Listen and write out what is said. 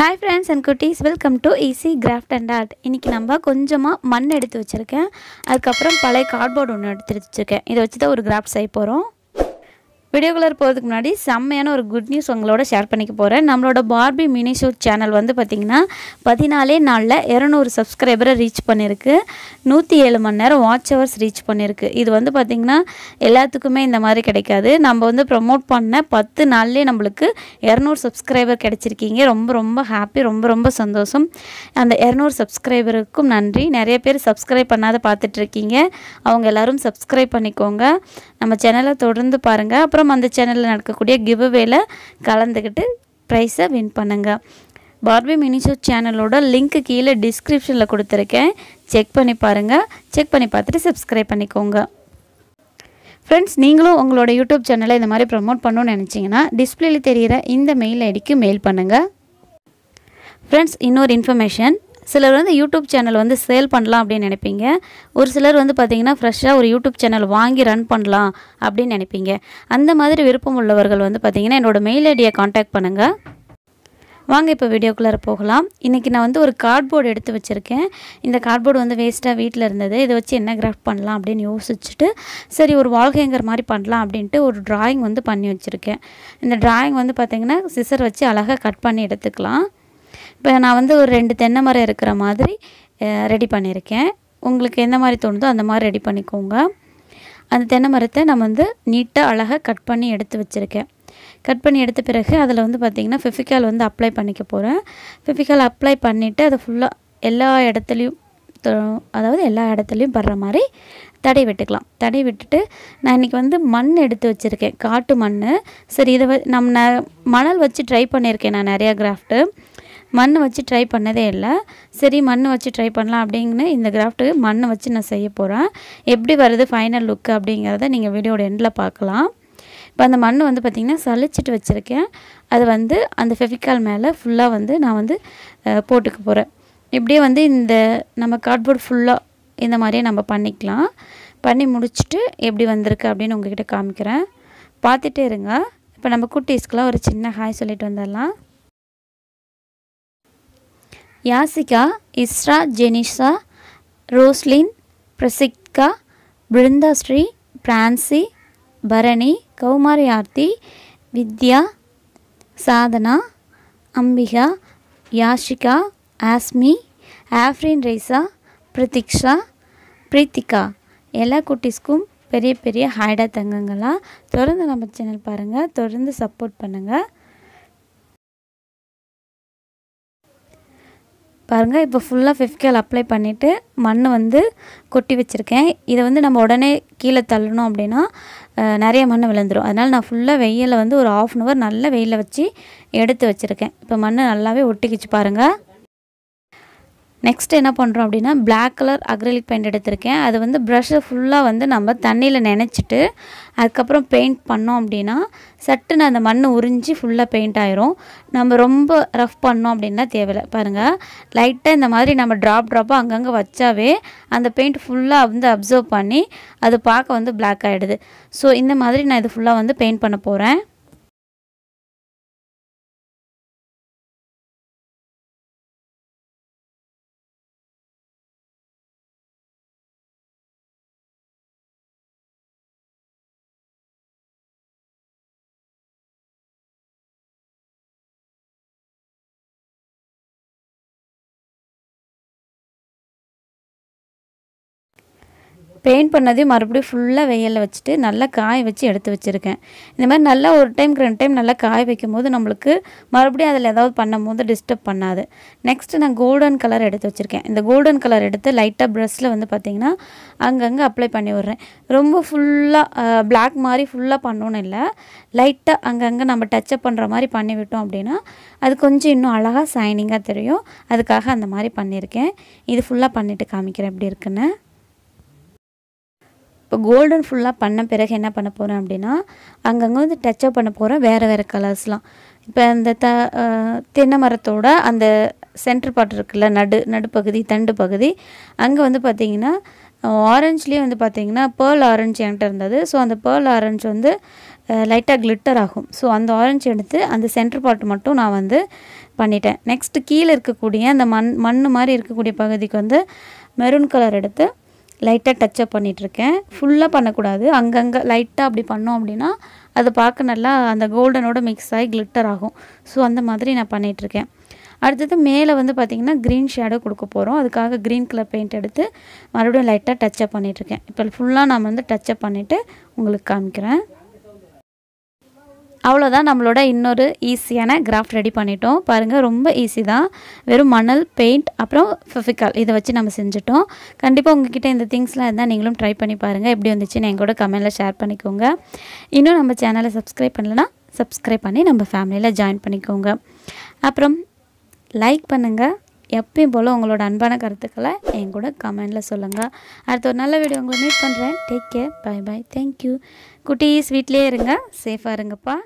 hi friends and குட்டீஸ் welcome to easy craft and art இன்றைக்கி நம்ம கொஞ்சமாக மண் எடுத்து வச்சுருக்கேன் அதுக்கப்புறம் பழைய கார்ட்போர்டு ஒன்று எடுத்து வச்சுருக்கேன் இதை வச்சு தான் ஒரு கிராஃப்ட் செய்ய போகிறோம் வீடியோக்குள்ளே போகிறதுக்கு முன்னாடி செம்மையான ஒரு குட் நியூஸ் உங்களோட ஷேர் பண்ணிக்க போகிறேன் நம்மளோட பார்பி மினி ஷூட் சேனல் வந்து பார்த்திங்கன்னா பதினாலே நாளில் இரநூறு சப்ஸ்கிரைபரை ரீச் பண்ணியிருக்கு நூற்றி ஏழு மணி நேரம் வாட்ச் ஹவர்ஸ் ரீச் பண்ணியிருக்கு இது வந்து பார்த்திங்கன்னா எல்லாத்துக்குமே இந்த மாதிரி கிடைக்காது நம்ம வந்து ப்ரொமோட் பண்ண பத்து நாள்லேயே நம்மளுக்கு இரநூறு சப்ஸ்கிரைபர் கிடச்சிருக்கீங்க ரொம்ப ரொம்ப ஹாப்பி ரொம்ப ரொம்ப சந்தோஷம் அந்த இரநூறு சப்ஸ்கிரைபருக்கும் நன்றி நிறைய பேர் சப்ஸ்கிரைப் பண்ணாத பார்த்துட்ருக்கீங்க அவங்க எல்லோரும் சப்ஸ்கிரைப் பண்ணிக்கோங்க நம்ம சேனலை தொடர்ந்து பாருங்கள் அப்புறம் அப்புறம் அந்த சேனலில் நடக்கக்கூடிய கிவ்அவேல கலந்துக்கிட்டு ப்ரைஸை வின் பண்ணுங்கள் பார்பி மினிஷோ சேனலோட லிங்க்கு கீழே டிஸ்கிரிப்ஷனில் கொடுத்துருக்கேன் செக் பண்ணி பாருங்கள் செக் பண்ணி பார்த்துட்டு சப்ஸ்கிரைப் பண்ணிக்கோங்க ஃப்ரெண்ட்ஸ் நீங்களும் உங்களோட யூடியூப் சேனலை இந்த மாதிரி ப்ரமோட் பண்ணணும்னு நினச்சிங்கன்னா டிஸ்பிளேல தெரிகிற இந்த மெயில் ஐடிக்கு மெயில் பண்ணுங்கள் ஃப்ரெண்ட்ஸ் இன்னொரு இன்ஃபர்மேஷன் சிலர் வந்து யூடியூப் சேனல் வந்து சேல் பண்ணலாம் அப்படின்னு நினைப்பீங்க ஒரு சிலர் வந்து பார்த்தீங்கன்னா ஃப்ரெஷ்ஷாக ஒரு யூடியூப் சேனல் வாங்கி ரன் பண்ணலாம் அப்படின்னு நினைப்பீங்க அந்த மாதிரி விருப்பம் உள்ளவர்கள் வந்து பார்த்திங்கன்னா என்னோடய மெயில் ஐடியை காண்டாக்ட் பண்ணுங்கள் வாங்க இப்போ வீடியோக்குள்ளே போகலாம் இன்றைக்கி நான் வந்து ஒரு கார்ட்போர்டு எடுத்து வச்சுருக்கேன் இந்த கார்ட்போர்டு வந்து வேஸ்ட்டாக வீட்டில் இருந்தது இதை வச்சு என்ன கிராஃப்ட் பண்ணலாம் அப்படின்னு யோசிச்சுட்டு சரி ஒரு வால்ஹேங்கர் மாதிரி பண்ணலாம் அப்படின்ட்டு ஒரு ட்ராயிங் வந்து பண்ணி வச்சுருக்கேன் இந்த ட்ராயிங் வந்து பார்த்திங்கன்னா சிசர் வச்சு அழகாக கட் பண்ணி எடுத்துக்கலாம் இப்போ நான் வந்து ஒரு ரெண்டு தென்னை மரம் இருக்கிற மாதிரி ரெடி பண்ணியிருக்கேன் உங்களுக்கு எந்த மாதிரி தோணுதோ அந்த மாதிரி ரெடி பண்ணிக்கோங்க அந்த தென்னை மரத்தை நம்ம வந்து நீட்டாக அழகாக கட் பண்ணி எடுத்து வச்சுருக்கேன் கட் பண்ணி எடுத்த பிறகு அதில் வந்து பார்த்திங்கன்னா ஃபிஃபிகால் வந்து அப்ளை பண்ணிக்க போகிறேன் ஃபிஃபிகால் அப்ளை பண்ணிவிட்டு அதை ஃபுல்லாக எல்லா இடத்துலையும் அதாவது எல்லா இடத்துலையும் படுற மாதிரி தடை விட்டுக்கலாம் தடை விட்டுட்டு நான் இன்றைக்கி வந்து மண் எடுத்து வச்சுருக்கேன் காட்டு மண் சரி இதை நம்ம மணல் வச்சு ட்ரை பண்ணியிருக்கேன் நான் நிறையா கிராஃப்ட்டு மண் வச்சு ட்ரை பண்ணதே இல்லை சரி மண் வச்சு ட்ரை பண்ணலாம் அப்படிங்கன்னு இந்த கிராஃப்ட்டு மண் வச்சு நான் செய்ய போகிறேன் எப்படி வருது ஃபைனல் லுக் அப்படிங்கிறத நீங்கள் வீடியோட எண்டில் பார்க்கலாம் இப்போ அந்த மண் வந்து பார்த்திங்கன்னா சளிச்சிட்டு வச்சுருக்கேன் அது வந்து அந்த ஃபெஃபிக்கால் மேலே ஃபுல்லாக வந்து நான் வந்து போட்டுக்க போகிறேன் இப்படியே வந்து இந்த நம்ம கார்ட்போர்ட் ஃபுல்லாக இந்த மாதிரியே நம்ம பண்ணிக்கலாம் பண்ணி முடிச்சுட்டு எப்படி வந்திருக்கு அப்படின்னு உங்ககிட்ட காமிக்கிறேன் பார்த்துட்டே இருங்க இப்போ நம்ம குட்டீஸ்க்கெலாம் ஒரு சின்ன ஹாய் சொல்லிட்டு வந்துடலாம் யாசிகா இஸ்ரா ஜெனிஷா ரோஸ்லின் பிரசித்கா பிருந்தாஸ்ரீ பிரான்சி பரணி கௌமாரி ஆர்த்தி வித்யா சாதனா அம்பிகா யாஷிகா ஆஸ்மி ஆஃப்ரின் ரைசா பிரதிக்ஷா பிரீத்திகா எல்லா குட்டீஸ்க்கும் பெரிய பெரிய ஹாய்டா தங்கங்களா தொடர்ந்து நம்ம சேனல் பாருங்கள் தொடர்ந்து சப்போர்ட் பண்ணுங்கள் பாருங்கள் இப்போ ஃபுல்லாக ஃபிஃப்கேல் அப்ளை பண்ணிவிட்டு மண் வந்து கொட்டி வச்சுருக்கேன் இதை வந்து நம்ம உடனே கீழே தள்ளணும் அப்படின்னா நிறைய மண் விழுந்துடும் அதனால் நான் ஃபுல்லாக வெயிலில் வந்து ஒரு ஆஃப் அன் ஹவர் நல்ல வெயிலில் வச்சு எடுத்து வச்சுருக்கேன் இப்போ மண் நல்லாவே ஒட்டிக்கிச்சு பாருங்கள் நெக்ஸ்ட் என்ன பண்ணுறோம் அப்படின்னா பிளாக் கலர் அக்ரலிக் பெயிண்ட் எடுத்திருக்கேன் அது வந்து ப்ரஷ்ஷை ஃபுல்லாக வந்து நம்ம தண்ணியில் நினச்சிட்டு அதுக்கப்புறம் பெயிண்ட் பண்ணோம் அப்படின்னா சட்டுன்னு அந்த மண் உறிஞ்சி ஃபுல்லாக பெயிண்ட் ஆயிரும் நம்ம ரொம்ப ரஃப் பண்ணோம் அப்படின்னா தேவையில்லை பாருங்கள் லைட்டாக இந்த மாதிரி நம்ம ட்ராப் ட்ராப்பாக அங்கங்கே வச்சாவே அந்த பெயிண்ட் ஃபுல்லாக வந்து அப்சர்வ் பண்ணி அது பார்க்க வந்து பிளாக் ஆகிடுது ஸோ இந்த மாதிரி நான் இது ஃபுல்லாக வந்து பெயிண்ட் பண்ண போகிறேன் பெயிண்ட் பண்ணதையும் மறுபடியும் ஃபுல்லாக வெயிலில் வச்சுட்டு நல்லா காய வச்சு எடுத்து வச்சுருக்கேன் இந்த மாதிரி நல்லா ஒரு டைமுக்கு ரெண்டு டைம் நல்லா காய வைக்கும் போது நம்மளுக்கு மறுபடியும் அதில் ஏதாவது பண்ணும் போது டிஸ்டர்ப் பண்ணாது நெக்ஸ்ட்டு நான் கோல்டன் கலர் எடுத்து வச்சுருக்கேன் இந்த கோல்டன் கலர் எடுத்து லைட்டாக ப்ரெஷ்ஷில் வந்து பார்த்திங்கன்னா அங்கங்கே அப்ளை பண்ணி விட்றேன் ரொம்ப ஃபுல்லாக பிளாக் மாதிரி ஃபுல்லாக பண்ணணுன்னு இல்லை லைட்டாக அங்கங்கே நம்ம டச்சப் பண்ணுற மாதிரி பண்ணி விட்டோம் அப்படின்னா அது கொஞ்சம் இன்னும் அழகாக சைனிங்காக தெரியும் அதுக்காக அந்த மாதிரி பண்ணியிருக்கேன் இது ஃபுல்லாக பண்ணிவிட்டு காமிக்கிறேன் எப்படி இருக்குன்னு இப்போ கோல்டன் ஃபுல்லாக பண்ண பிறகு என்ன பண்ண போகிறேன் அப்படின்னா அங்கங்கே வந்து டச்சப் பண்ண போகிறேன் வேறு வேறு கலர்ஸ்லாம் இப்போ அந்த த தென்னை மரத்தோட அந்த சென்டர் பார்ட் இருக்குல்ல நடு நடுப்பகுதி தண்டு பகுதி அங்கே வந்து பார்த்திங்கன்னா ஆரஞ்சுலேயே வந்து பார்த்திங்கன்னா பேர்ல் ஆரஞ்சு என்கிட்ட இருந்தது ஸோ அந்த பேர்ல் ஆரஞ்சு வந்து லைட்டாக கிளிட்டர் ஆகும் ஸோ அந்த ஆரஞ்சு எடுத்து அந்த சென்டர் பார்ட் மட்டும் நான் வந்து பண்ணிட்டேன் நெக்ஸ்ட்டு கீழே இருக்கக்கூடிய அந்த மண் மண் மாதிரி இருக்கக்கூடிய பகுதிக்கு வந்து மெரூன் கலர் எடுத்து லைட்டாக டச்சப் பண்ணிகிட்ருக்கேன் ஃபுல்லாக பண்ணக்கூடாது அங்கங்கே லைட்டாக அப்படி பண்ணோம் அப்படின்னா அதை பார்க்க நல்லா அந்த கோல்டனோட மிக்ஸ் ஆகி கிளிட்டர் ஆகும் ஸோ அந்த மாதிரி நான் பண்ணிகிட்ருக்கேன் அடுத்தது மேலே வந்து பார்த்திங்கன்னா க்ரீன் ஷேடோ கொடுக்க போகிறோம் அதுக்காக க்ரீன் கலர் பெயிண்ட் எடுத்து மறுபடியும் லைட்டாக டச்சப் பண்ணிகிட்ருக்கேன் இப்போ ஃபுல்லாக நான் வந்து டச்சப் பண்ணிவிட்டு உங்களுக்கு காமிக்கிறேன் அவ்வளோதான் நம்மளோட இன்னொரு ஈஸியான கிராஃப்ட் ரெடி பண்ணிட்டோம் பாருங்கள் ரொம்ப ஈஸி தான் வெறும் மணல் பெயிண்ட் அப்புறம் ஃபிஃபிக்கல் இதை வச்சு நம்ம செஞ்சுட்டோம் கண்டிப்பாக உங்ககிட்ட இந்த திங்ஸ்லாம் இருந்தால் நீங்களும் ட்ரை பண்ணி பாருங்கள் எப்படி வந்துச்சுன்னு எங்கூட கமெண்ட்டில் ஷேர் பண்ணிக்கோங்க இன்னும் நம்ம சேனலை சப்ஸ்கிரைப் பண்ணலன்னா சப்ஸ்கிரைப் பண்ணி நம்ம ஃபேமிலியில் ஜாயின் பண்ணிக்கோங்க அப்புறம் லைக் பண்ணுங்கள் எப்பயும் போல் உங்களோட அன்பான கருத்துக்களை என் கூட கமெண்டில் சொல்லுங்கள் அடுத்த ஒரு நல்ல வீடியோ உங்களை மீட் பண்ணுறேன் take care bye bye thank you குட்டீஸ் வீட்லேயே இருங்க சேஃபாக இருங்கப்பா